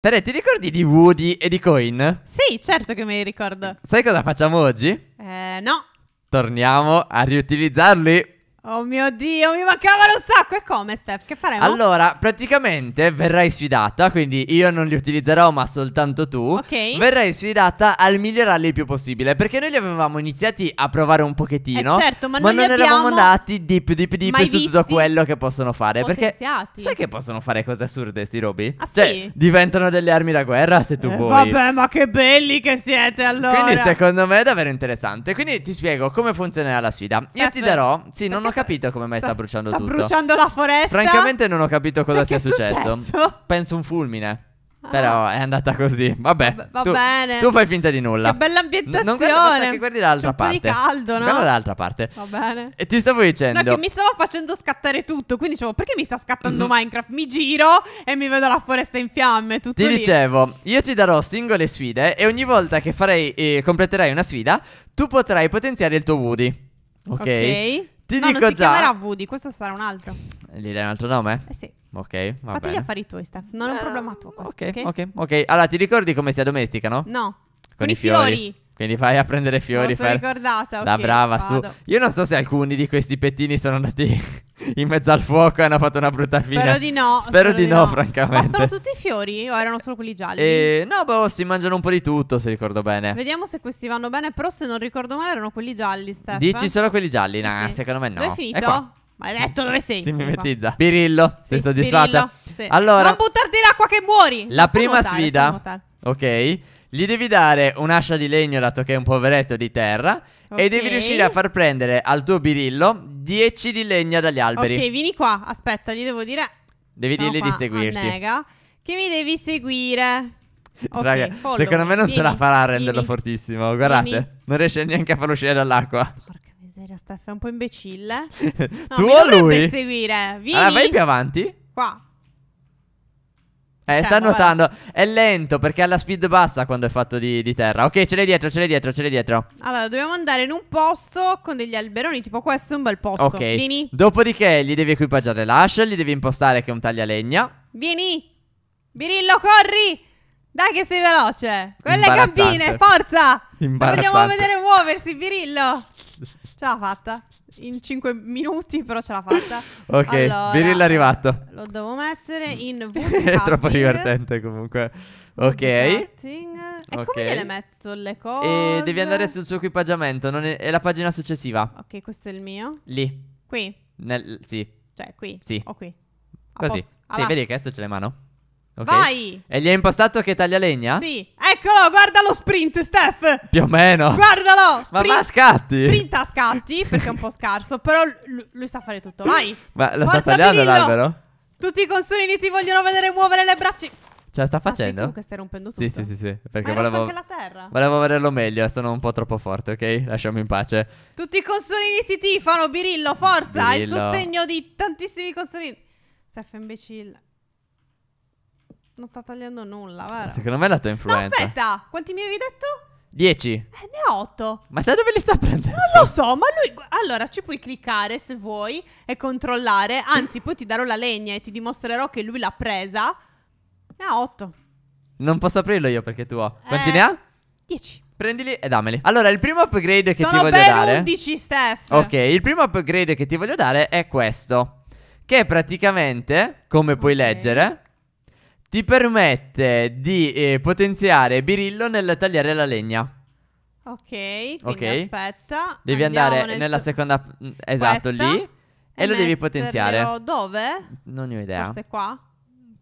Tere, ti ricordi di Woody e di Coin? Sì, certo che me li ricordo. Sai cosa facciamo oggi? Eh, no. Torniamo a riutilizzarli. Oh mio Dio, mi mancavano un sacco. E come, Steph? Che faremo? Allora, praticamente verrai sfidata, quindi io non li utilizzerò, ma soltanto tu. Ok. Verrai sfidata al migliorarli il più possibile, perché noi li avevamo iniziati a provare un pochettino. Eh certo, ma, ma non, non eravamo andati deep, deep, deep su visti? tutto quello che possono fare. Potenziati. Perché sai che possono fare cose assurde sti robi? Ah, cioè, sì? diventano delle armi da guerra se tu eh, vuoi. Vabbè, ma che belli che siete allora. Quindi secondo me è davvero interessante. Quindi ti spiego come funzionerà la sfida. Steph. Io ti darò... Sì, non ho ho capito come mai sta, sta bruciando sta tutto. Sta bruciando la foresta. Francamente non ho capito cosa cioè, sia successo. successo. Penso un fulmine. Ah. Però è andata così. Vabbè. B va tu, bene. Tu fai finta di nulla. Che bella ambientazione. Non guarda, che guardi dall'altra parte. È caldo, no? Guarda dall'altra parte. Va bene. E ti stavo dicendo. No, che mi stava facendo scattare tutto. Quindi dicevo, perché mi sta scattando mm -hmm. Minecraft? Mi giro e mi vedo la foresta in fiamme. Tutto ti lì. dicevo, io ti darò singole sfide. E ogni volta che farei, eh, completerai una sfida, tu potrai potenziare il tuo Woody. Ok. Ok. Ti no, dico non si già. chiamerà Woody, questo sarà un altro. Gli dai un altro nome? Eh sì. Ok, va Fategli bene. affari tuoi, Steph. Non è un ah, problema tuo questo, ok, ok, ok. Allora, ti ricordi come si addomesticano? No. Con, i fiori. Quindi vai a prendere fiori. sono ricordata. Da okay, brava vado. su. Io non so se alcuni di questi pettini sono andati in mezzo al fuoco e hanno fatto una brutta fine. Spero di no. Spero, spero di, no, no, francamente. Bastano tutti i fiori o erano solo quelli gialli? Eh, No, boh, si mangiano un po' di tutto, se ricordo bene. Vediamo se questi vanno bene, però se non ricordo male erano quelli gialli, Steph. Dici solo quelli gialli? Eh no, sì. secondo me no. Dove è finito? È qua. Maledetto, dove sei? Si mimetizza. Pirillo, sì, sei soddisfatta? Pirillo, sì. Allora, non buttarti l'acqua che muori. La prima nuotare, sfida. Ok. Gli devi dare un'ascia di legno, dato che è un poveretto di terra. Okay. E devi riuscire a far prendere al tuo birillo 10 di legna dagli alberi. Ok, vieni qua. Aspetta, gli devo dire. Devi Siamo dirgli di seguirti. Annega, che mi devi seguire. Okay, Raga, follow. secondo me non vieni, ce la farà a renderlo vieni. fortissimo. Guardate, vieni. non riesce neanche a farlo uscire dall'acqua. Porca miseria, Steph è un po' imbecille. No, tu o lui? seguire. Vieni. Allora, vai più avanti. Qua. Eh, sta nuotando. È lento perché ha la speed bassa quando è fatto di, di terra. Ok, ce l'hai dietro, ce l'hai dietro, ce l'hai dietro. Allora, dobbiamo andare in un posto con degli alberoni. Tipo, questo è un bel posto. Ok. Vieni. Dopodiché gli devi equipaggiare l'ascia, gli devi impostare che è un taglialegna. Vieni. Birillo, corri. Dai che sei veloce. Quelle gambine, forza. Imbarazzante. Vogliamo vedere muoversi, Birillo. Ce l'ha fatta in 5 minuti, però ce l'ha fatta. ok, allora, Viril è arrivato. Lo devo mettere in È troppo divertente comunque. Ok. E okay. come gliele metto le cose? E devi andare sul suo equipaggiamento, è, è, la pagina successiva. Ok, questo è il mio. Lì. Qui? Nel, sì. Cioè qui? Sì. O qui? A Così. Sì, vedi che adesso ce l'hai in mano. Okay. Vai! E gli hai impostato che taglia legna? Sì. Eccolo, guarda lo sprint, Steph! Più o meno. Guardalo! Sprint, ma va a scatti! Sprint a scatti, perché è un po' scarso, però lui, lui sa fare tutto, vai! Ma lo sta tagliando Pirillo. l'albero? Tutti i consolini ti vogliono vedere muovere le braccia. Ce la sta ah, facendo? Ah, tu che stai rompendo tutto. Sì, sì, sì, sì perché volevo anche la terra. Volevo vederlo meglio, sono un po' troppo forte, ok? Lasciamo in pace. Tutti i consolini ti tifano, Birillo, forza! Birillo. Il sostegno di tantissimi consolini. Steph è imbecille. Non sta tagliando nulla, guarda. Secondo me è la tua influenza. No, aspetta, quanti mi avevi detto? 10. Eh, ne ha 8. Ma da dove li sta prendendo? Non lo so, ma lui... Allora, ci puoi cliccare se vuoi e controllare. Anzi, poi ti darò la legna e ti dimostrerò che lui l'ha presa. Ne ha 8. Non posso aprirlo io perché tu ho. Quanti eh, ne ha? 10. Prendili e dammeli. Allora, il primo upgrade che Sono ti voglio dare... 11, Steph. Ok, il primo upgrade che ti voglio dare è questo. Che è praticamente, come okay. puoi leggere, ti permette di eh, potenziare Birillo nel tagliare la legna. Ok, quindi Ok. aspetta. Devi Andiamo andare nel nella su- seconda... Mm, esatto, lì. E lo devi metterlo potenziare. Dove? Non ne ho idea. Forse qua?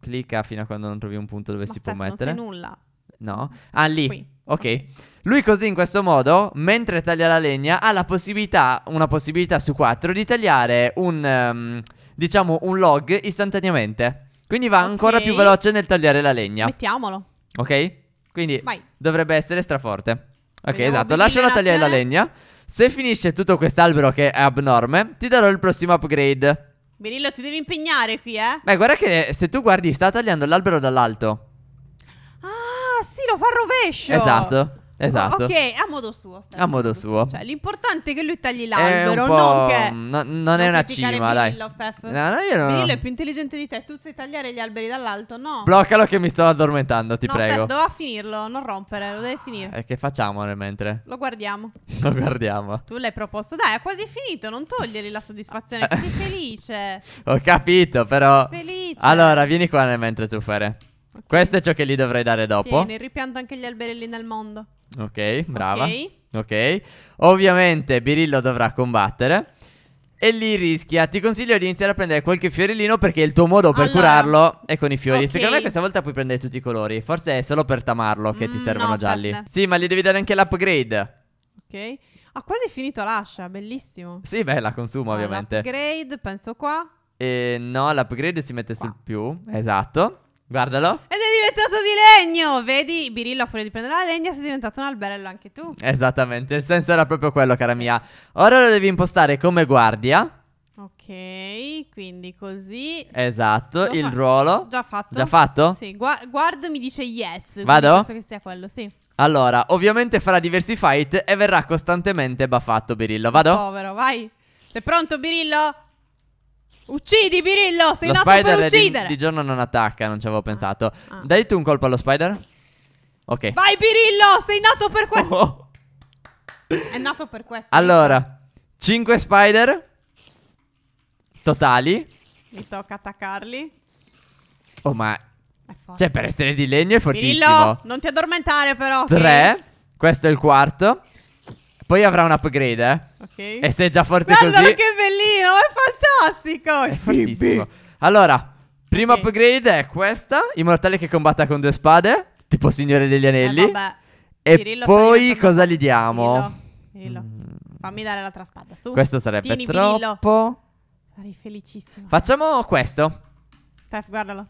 Clicca fino a quando non trovi un punto dove Ma si può mettere. Non sai nulla. No? Ah, lì. Qui. Ok. Lui così in questo modo, mentre taglia la legna, ha la possibilità, una possibilità su quattro, di tagliare un, ehm, diciamo, un log istantaneamente. Quindi va okay. ancora più veloce nel tagliare la legna. Mettiamolo. Ok? Quindi Vai. dovrebbe essere straforte. Ok, Vediamo esatto. Lascialo tagliare la legna. Se finisce tutto quest'albero che è abnorme, ti darò il prossimo upgrade. Berillo, ti devi impegnare qui, eh? Beh, guarda che se tu guardi, sta tagliando l'albero dall'alto. Ah, sì, lo fa al rovescio. Esatto. Ah, esatto. ok, a modo suo. A modo suo. Cioè, l'importante è che lui tagli l'albero, non che... No, non, è una cima, dai. Steph. No, no, io no. è più intelligente di te, tu sai tagliare gli alberi dall'alto, no. Bloccalo che mi sto addormentando, ti no, prego. No, doveva finirlo, non rompere, lo devi finire. E eh, che facciamo nel mentre? Lo guardiamo. lo guardiamo. Tu l'hai proposto, dai, è quasi finito, non togliergli la soddisfazione, sei felice. Ho capito, però... Felice. Allora, vieni qua nel mentre tu fare. Okay. Questo è ciò che gli dovrei dare dopo. Tieni, ripianto anche gli alberelli nel mondo. Ok, brava. Ok. okay. Ovviamente Birillo dovrà combattere. E lì rischia. Ti consiglio di iniziare a prendere qualche fiorellino perché il tuo modo per allora, curarlo è con i fiori. Okay. Secondo me questa volta puoi prendere tutti i colori. Forse è solo per tamarlo che mm, ti servono no, gialli. Sì, ma gli devi dare anche l'upgrade. Ok. Ha ah, quasi finito l'ascia, bellissimo. Sì, beh, la consumo ah, ovviamente. L'upgrade, penso qua. E eh, no, l'upgrade si mette qua. sul più. Esatto. Guardalo. Ed è diventato di legno. Vedi, Birillo fuori di prendere la legna, sei diventato un alberello anche tu. Esattamente, il senso era proprio quello, cara mia. Ora lo devi impostare come guardia. Ok, quindi così. Esatto, il ruolo. Già fatto. Già fatto? Sì, Gua guard mi dice yes. Vado? Penso che sia quello, sì. Allora, ovviamente farà diversi fight e verrà costantemente baffato Birillo. Vado? Povero, vai. Sei pronto, Birillo? Uccidi Pirillo, sei lo nato spider per uccidere. Di, di giorno non attacca, non ci avevo pensato. Ah, ah. Dai tu un colpo allo spider. Ok. Vai Pirillo, sei nato per questo. Oh. È nato per questo. Allora, 5 spider totali. Mi tocca attaccarli. Oh, ma Cioè, per essere di legno è fortissimo. Pirillo, non ti addormentare però. 3. Che... Questo è il quarto. Poi avrà un upgrade, eh. Ok. E se è già forte Guarda, così. che bellino, è fantastico. È fortissimo. Allora, primo okay. upgrade è questa, immortale che combatta con due spade, tipo Signore degli Anelli. Eh, vabbè. E Pirillo poi cosa gli diamo? Pirillo. Pirillo. Mm. Fammi dare l'altra spada, su. Questo sarebbe Tieni, troppo. Sarei felicissimo. Facciamo questo. Steph, guardalo.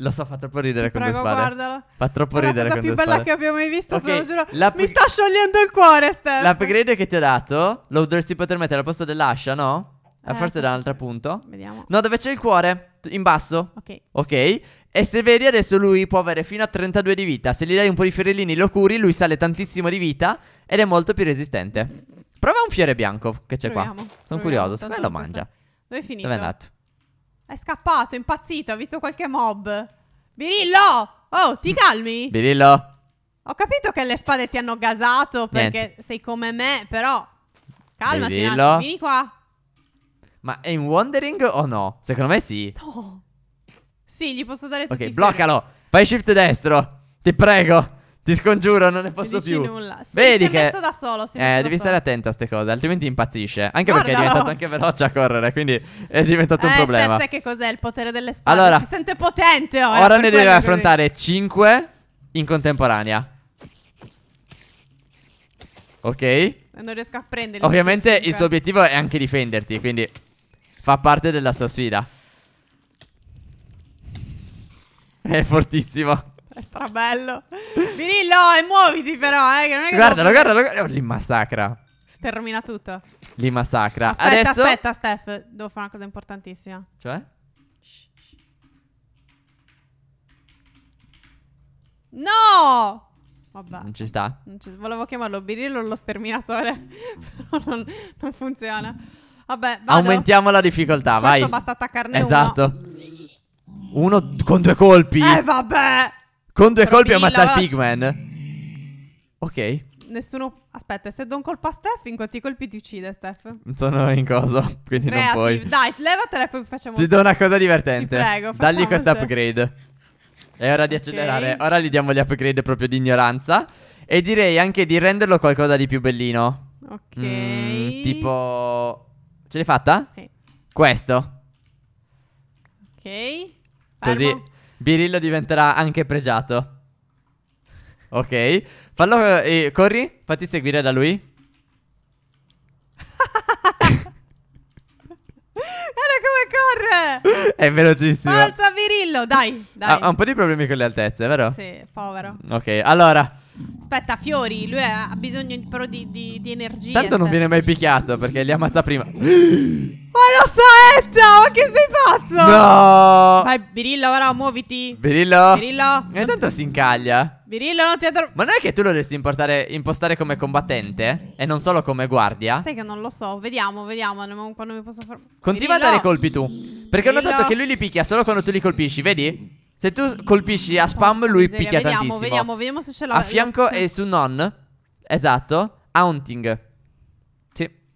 Lo so, fa troppo ridere con prego, due spade. guardala. Fa troppo ridere È la ridere cosa con più bella che abbiamo mai visto, te lo giuro. l'app- Mi sta sciogliendo il cuore, Steph. L'upgrade che ti ho dato lo dovresti poter mettere al posto dell'ascia, no? Eh, forse da un altro punto. Vediamo. No, dove c'è il cuore? In basso. Ok. Ok. E se vedi adesso lui può avere fino a 32 di vita. Se gli dai un po' di fiorellini lo curi, lui sale tantissimo di vita ed è molto più resistente. Prova un fiore bianco che c'è qua. Sono proviamo. curioso, secondo me lo mangia. Dove è finito? Dove è andato? È scappato, è impazzito, ha visto qualche mob. Birillo! Oh, ti calmi? Birillo. Ho capito che le spade ti hanno gasato perché Niente. sei come me, però... Calmati, Birillo. vieni qua. Ma è in wandering o no? Secondo me sì. No. Sì, gli posso dare tutti Ok, bloccalo. Fai shift destro. Ti prego. Ti scongiuro, non ne posso più. nulla. Sì, Vedi si che... è messo da solo. Si è eh, messo eh, devi stare solo. attenta a queste cose, altrimenti impazzisce. Anche Guardalo. perché è diventato anche veloce a correre, quindi è diventato eh, un problema. Ma sai che cos'è il potere delle spalle? Allora, si sente potente ora. Ora ne deve affrontare 5 in contemporanea. Ok. Non riesco a prenderli. Ovviamente il suo obiettivo è anche difenderti, quindi fa parte della sua sfida. È fortissimo. È strabello. Virillo, e muoviti però, eh. Che non è che Guardalo, devo- guardalo, oh, li massacra. Stermina tutto. Li massacra. Aspetta, Adesso... aspetta, Steph. Devo fare una cosa importantissima. Cioè? No! Vabbè. Non ci sta? Non ci- Volevo chiamarlo Birillo lo sterminatore. però non, non funziona. Vabbè, vado. Aumentiamo la difficoltà, Questo vai. basta attaccarne uno. Esatto. Uno con due colpi. Eh vabbè. Con due colpi ammazza il Pigman. Ok. Nessuno... Aspetta, se do un colpo a Steph, in quanti colpi ti uccide, Steph? Sono in coso quindi Creative. non puoi. Dai, levatela e poi facciamo... Ti do una cosa divertente. Ti prego, Dagli questo upgrade. È ora di accelerare. Okay. Ora gli diamo gli upgrade proprio di ignoranza. E direi anche di renderlo qualcosa di più bellino. Ok. Mm, tipo... Ce l'hai fatta? Sì. Questo. Ok. Fermo. Così. Birillo diventerà anche pregiato. Ok. Fallo. Eh, eh corri, fatti seguire da lui. Guarda come corre! È velocissimo. Alza Birillo, dai, dai. Ha, ha, un po' di problemi con le altezze, vero? Sì, povero. Ok, allora. Aspetta, Fiori, lui ha bisogno però di, di, di energia. Tanto non viene mai picchiato perché li ammazza prima. ma lo saetta! Ma che sei cazzo! No! Vai, Birillo, ora muoviti. Birillo. Birillo. E tanto si incaglia. Birillo, non ti addormentare. Ma non è che tu lo dovresti impostare come combattente? E non solo come guardia? Sai che non lo so. Vediamo, vediamo. Non, quando mi posso far... Continua Birillo. a dare colpi tu. Perché Birillo. ho notato che lui li picchia solo quando tu li colpisci, vedi? Se tu colpisci a spam, lui picchia vediamo, tantissimo. Vediamo, vediamo se ce l'ha. A fianco e su non. Esatto. Haunting.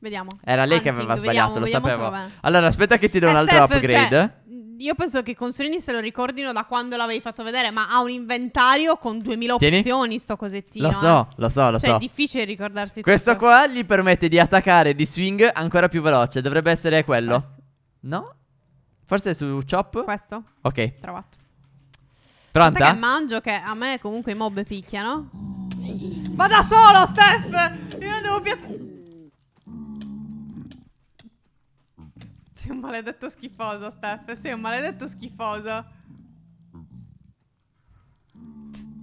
Vediamo. Era lei Hunting, che aveva sbagliato, vediamo, lo sapevo. Allora, aspetta che ti do eh, un altro Steph, cioè, upgrade. Cioè, io penso che i consolini se lo ricordino da quando l'avevi fatto vedere, ma ha un inventario con 2000 Tieni. opzioni sto cosettino. Lo eh. so, eh. lo so, lo cioè, so. è difficile ricordarsi Questo tutto. qua gli permette di attaccare di swing ancora più veloce, dovrebbe essere quello. Questo. No? Forse è su chop? Questo. Ok. Trovato. Pronta? Aspetta che mangio che a me comunque i mob picchiano. Va da solo, Steph! Io non devo piazzare... maledetto schifoso, Steph. Sei un maledetto schifoso.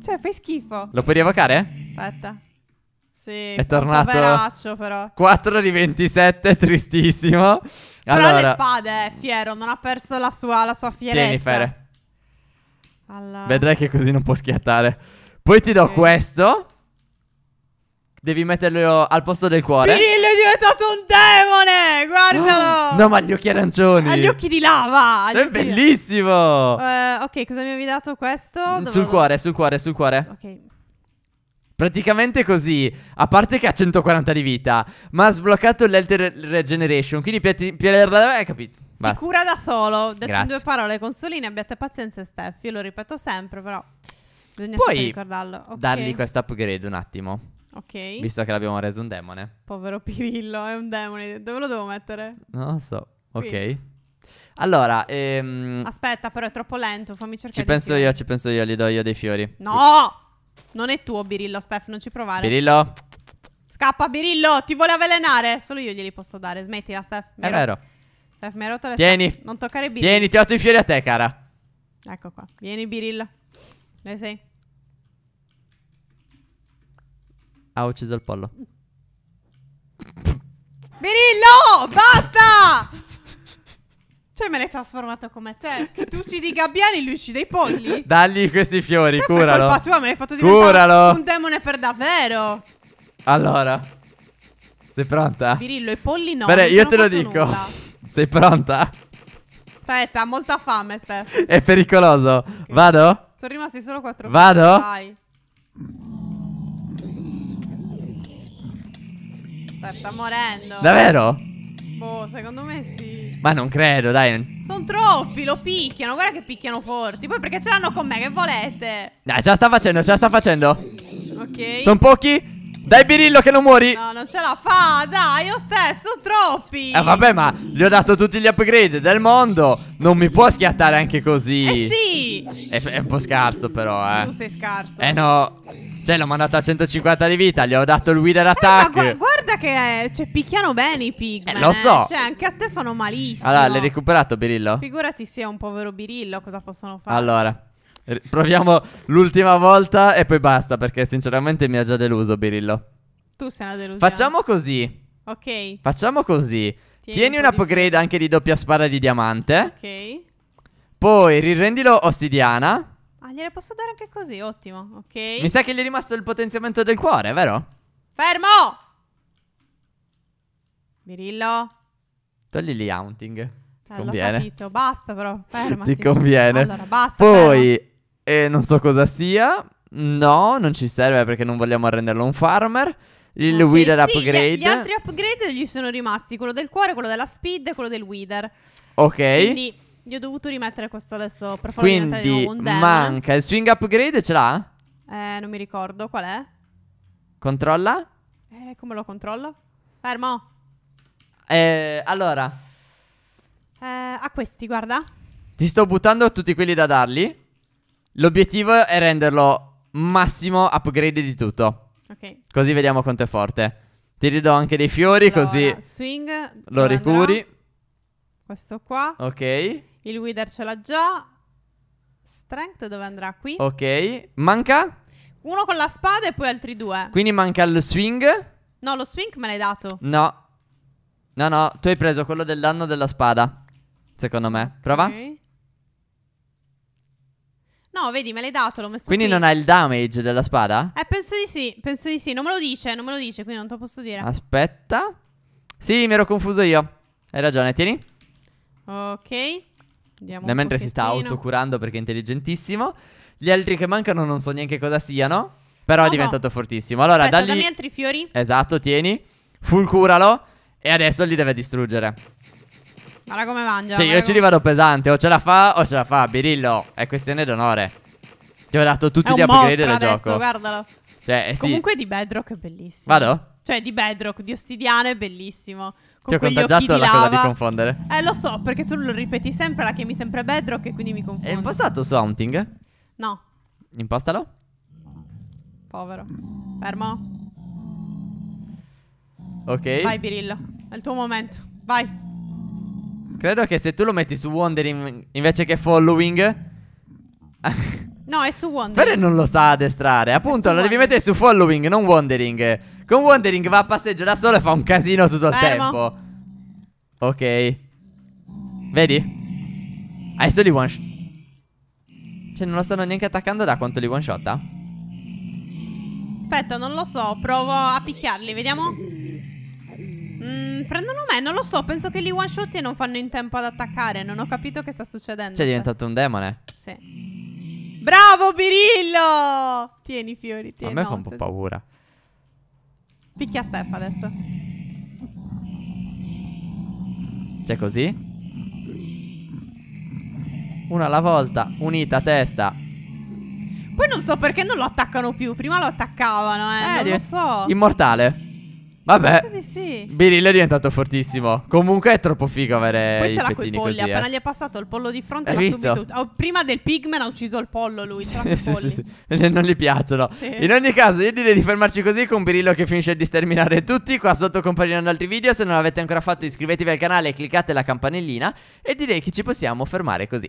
Cioè, fai schifo. Lo puoi rievocare? Aspetta. Sì, è tornato. Poveraccio, però. 4 di 27, tristissimo. Però allora... le spade, è eh, fiero. Non ha perso la sua, la sua fierezza. Tieni, Fere. Vedrai che così non può schiattare. Poi ti do okay. questo. Devi metterlo al posto del cuore. Pirillo è diventato un demone. No, ma gli occhi arancioni. Ha ah, gli occhi di lava. È bellissimo. Uh, ok, cosa mi avevi dato questo? Mm, Dovevo... Sul cuore, sul cuore, sul cuore. Ok. Praticamente così, a parte che ha 140 di vita, ma ha sbloccato l'Elter Regeneration, quindi piatti... Eh, hai capito? Basta. Si cura da solo, detto Grazie. in due parole, consolini, abbiate pazienza Steffi, io lo ripeto sempre, però bisogna Puoi ricordarlo. Okay. dargli questo upgrade un attimo. Ok. Visto che l'abbiamo reso un demone. Povero Pirillo, è un demone. Dove lo devo mettere? Non lo so. Ok. Qui. Allora, ehm... Aspetta, però è troppo lento, fammi cercare Ci penso fiori. io, ci penso io, gli do io dei fiori. No! Non è tuo Birillo, Steph, non ci provare. Birillo! Scappa, Birillo, ti vuole avvelenare. Solo io glieli posso dare, smettila, Steph. Mi è ro- vero. Steph, mi hai rotto le Tieni. Steph. Non toccare Birillo. Tieni, ti ho dato i fiori a te, cara. Ecco qua. Vieni, Birillo. Dove sei? Ha ucciso il pollo. Birillo, basta! Cioè me l'hai trasformato come te. Che tu uccidi i gabbiani, e lui uccide i polli. Dagli questi fiori, Sempre curalo. colpa tua, me l'hai fatto diventare Curalo. un demone per davvero. Allora, sei pronta? Birillo, i polli no. Bene, io te lo dico. nulla. Sei pronta? Aspetta, ha molta fame, Steph. È pericoloso. Vado? Sono rimasti solo quattro. Vado? Vai. Star sta morendo. Davvero? Boh, secondo me sì. Ma non credo, dai. Sono troppi, lo picchiano. Guarda che picchiano forti. Poi perché ce l'hanno con me? Che volete? Dai, ce la sta facendo, ce la sta facendo. Ok. Sono pochi? Dai Birillo che non muori No non ce la fa Dai io oh, Steph sono troppi Eh vabbè ma gli ho dato tutti gli upgrade del mondo Non mi può schiattare anche così Eh sì È, è un po' scarso però eh Tu sei scarso Eh no Cioè l'ho mandato a 150 di vita Gli ho dato il wither attack eh, ma gu guarda guarda che eh, cioè, picchiano bene i pigmen. Eh, lo so. Eh. Cioè, anche a te fanno malissimo. Allora, l'hai recuperato Birillo? Figurati sia un povero Birillo, cosa possono fare? Allora, proviamo l'ultima volta e poi basta, perché sinceramente mi ha già deluso Birillo. Tu sei una delusione. Facciamo così. Ok. Facciamo così. Tieni, Tieni un upgrade anche di doppia spada di diamante. Ok. Poi rirendilo ossidiana. Ah, gliele posso dare anche così, ottimo, ok. Mi sa che gli è rimasto il potenziamento del cuore, vero? Fermo! Birillo. Togli gli haunting. Ti eh, conviene. L'ho capito, basta però, fermati. Ti conviene. Allora, basta, Poi, eh, non so cosa sia. No, non ci serve perché non vogliamo arrenderlo un farmer. Il okay, Wither sì, Upgrade. Gli, gli altri upgrade gli sono rimasti, quello del cuore, quello della speed e quello del Wither. Ok. Quindi gli ho dovuto rimettere questo adesso per farlo Quindi, di manca. Il swing upgrade ce l'ha? Eh, non mi ricordo, qual è? Controlla? Eh, come lo controllo? Fermo. Eh, allora. Eh, a questi, guarda. Ti sto buttando tutti quelli da dargli. L'obiettivo è renderlo massimo upgrade di tutto. Ok. Così vediamo quanto è forte. Ti ridò anche dei fiori allora, così. Swing. Lo ricuri. Andrà? Questo qua. Ok. Il Wither ce l'ha già. Strength dove andrà qui? Ok. Manca? Uno con la spada e poi altri due. Quindi manca il swing. No, lo swing me l'hai dato. No. No, no, tu hai preso quello del danno della spada. Secondo me. Prova. Okay. No, vedi, me l'hai dato, l'ho messo Quindi qui. non hai il damage della spada? Eh, penso di sì, penso di sì. Non me lo dice, non me lo dice, quindi non te lo posso dire. Aspetta. Sì, mi ero confuso io. Hai ragione, tieni. Ok. Andiamo mentre pochettino. si sta autocurando perché è intelligentissimo. Gli altri che mancano non so neanche cosa siano. Però no, è diventato no. fortissimo. Allora, Aspetta, dagli... dammi altri fiori. Esatto, tieni. Fulcuralo. E adesso li deve distruggere. Guarda come mangia. Cioè, io come... ci rivado pesante. O ce la fa o ce la fa, Birillo. È questione d'onore. Ti ho dato tutti gli upgrade del adesso, gioco. guardalo. Cioè, eh, sì. Comunque di Bedrock è bellissimo. Vado? Cioè, di Bedrock, di Ossidiano è bellissimo. Ti ho contagiato la cosa di confondere. Eh, lo so, perché tu lo ripeti sempre, la chiami sempre Bedrock e quindi mi confondi. È impostato su Haunting? No. Impostalo? Povero. Fermo. Ok. Vai, Birillo. È il tuo momento. Vai. Credo che se tu lo metti su Wandering invece che Following. no, è su Wandering. Però non lo sa addestrare. Appunto, lo devi mettere su Following, non Wandering. Con Wandering va a passeggio da solo e fa un casino tutto Fermo. il tempo. Ok. Vedi? Adesso li one shot. Cioè, non lo stanno neanche attaccando da quanto li one shotta. Aspetta, non lo so. Provo a picchiarli, vediamo prendono me, non lo so, penso che li one shot e non fanno in tempo ad attaccare, non ho capito che sta succedendo. Cioè è diventato un demone. Sì. Bravo Birillo! Tieni fiori, tieni. A me fa un po' paura. Picchia Steph adesso. Cioè così? Una alla volta, unita a testa. Poi non so perché non lo attaccano più, prima lo attaccavano, eh, eh non lo so. Immortale. Vabbè. Sì. Birillo è diventato fortissimo. Comunque è troppo figo avere. Poi ce l'ha coi polli. Così, eh. appena gli è passato il pollo di fronte, l'ha subito. Oh, prima del pigman ha ucciso il pollo lui. sì, sì, sì, sì. Non gli piacciono. Sì. In ogni caso, io direi di fermarci così con Birillo che finisce di sterminare tutti. Qua sotto compariranno altri video. Se non l'avete ancora fatto, iscrivetevi al canale, e cliccate la campanellina. E direi che ci possiamo fermare così.